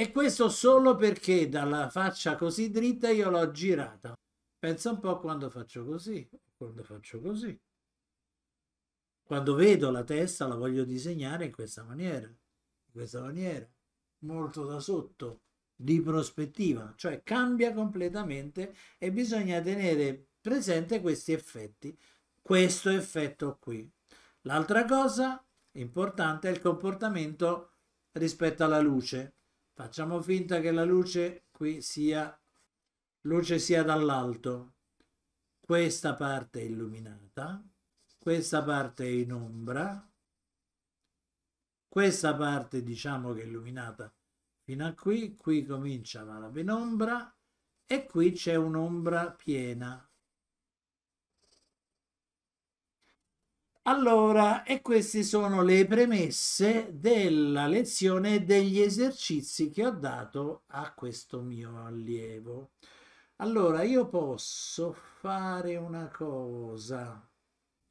E questo solo perché dalla faccia così dritta io l'ho girata. Pensa un po' quando faccio così, quando faccio così. Quando vedo la testa la voglio disegnare in questa maniera, in questa maniera, molto da sotto, di prospettiva, cioè cambia completamente e bisogna tenere presente questi effetti, questo effetto qui. L'altra cosa importante è il comportamento rispetto alla luce facciamo finta che la luce qui sia luce sia dall'alto questa parte è illuminata questa parte è in ombra questa parte diciamo che è illuminata fino a qui qui comincia la penombra e qui c'è un'ombra piena Allora, e queste sono le premesse della lezione degli esercizi che ho dato a questo mio allievo. Allora, io posso fare una cosa.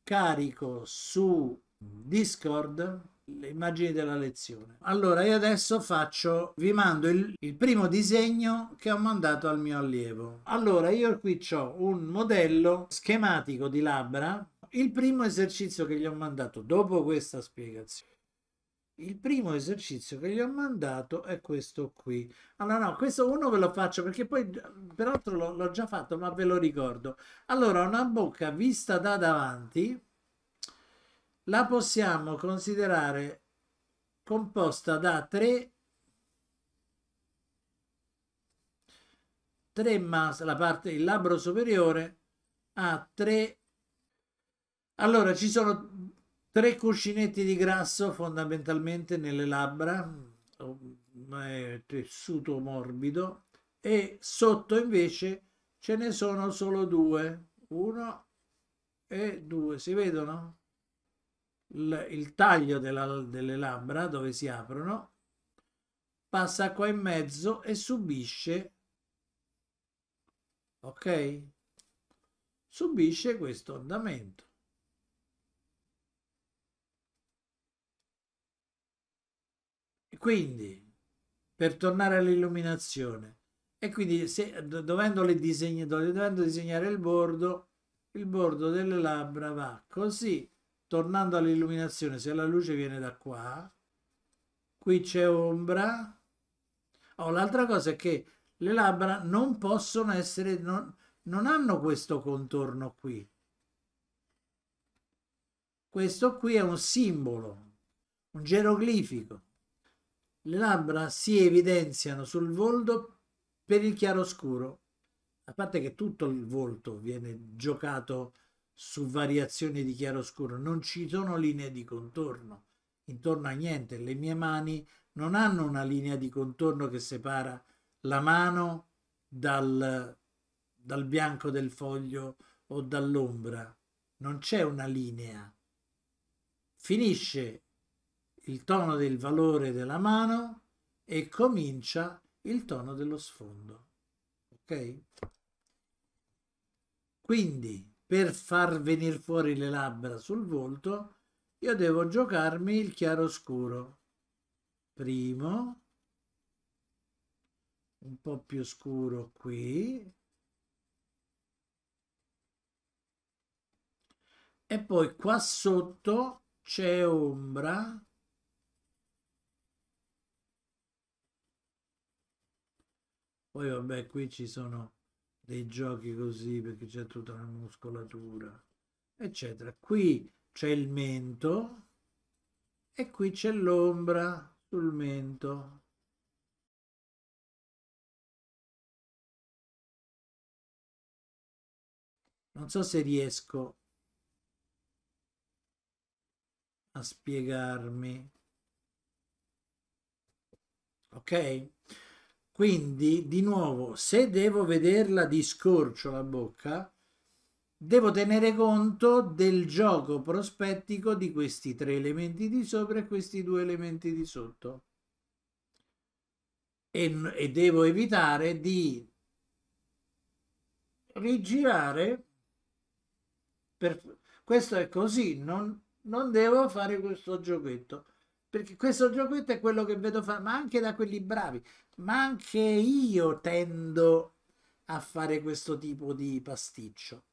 Carico su Discord le immagini della lezione. Allora, io adesso faccio, vi mando il, il primo disegno che ho mandato al mio allievo. Allora, io qui ho un modello schematico di labbra il primo esercizio che gli ho mandato dopo questa spiegazione il primo esercizio che gli ho mandato è questo qui. Allora, no, questo uno ve lo faccio perché poi, peraltro, l'ho già fatto, ma ve lo ricordo. Allora, una bocca vista da davanti la possiamo considerare composta da tre, tre masse, la parte, il labbro superiore ha tre allora, ci sono tre cuscinetti di grasso fondamentalmente nelle labbra, mm, tessuto morbido, e sotto invece ce ne sono solo due, uno e due, si vedono? Il, il taglio della, delle labbra dove si aprono passa qua in mezzo e subisce, ok? Subisce questo andamento. Quindi, per tornare all'illuminazione, e quindi se, dovendo, disegn- dovendo disegnare il bordo, il bordo delle labbra va così, tornando all'illuminazione, se la luce viene da qua, qui c'è ombra. Oh, l'altra cosa è che le labbra non possono essere, non, non hanno questo contorno qui. Questo qui è un simbolo, un geroglifico. Le labbra si evidenziano sul volto per il chiaroscuro, a parte che tutto il volto viene giocato su variazioni di chiaroscuro, non ci sono linee di contorno, intorno a niente, le mie mani non hanno una linea di contorno che separa la mano dal, dal bianco del foglio o dall'ombra, non c'è una linea. Finisce il tono del valore della mano e comincia il tono dello sfondo. Ok? Quindi, per far venire fuori le labbra sul volto, io devo giocarmi il chiaroscuro. Primo, un po' più scuro qui, e poi qua sotto c'è ombra Poi vabbè, qui ci sono dei giochi così perché c'è tutta la muscolatura, eccetera. Qui c'è il mento e qui c'è l'ombra sul mento. Non so se riesco a spiegarmi. Ok? Quindi, di nuovo, se devo vederla di scorcio la bocca, devo tenere conto del gioco prospettico di questi tre elementi di sopra e questi due elementi di sotto. E, e devo evitare di rigirare per... questo è così non, non devo fare questo giochetto perché questo gioco è quello che vedo fare, ma anche da quelli bravi, ma anche io tendo a fare questo tipo di pasticcio.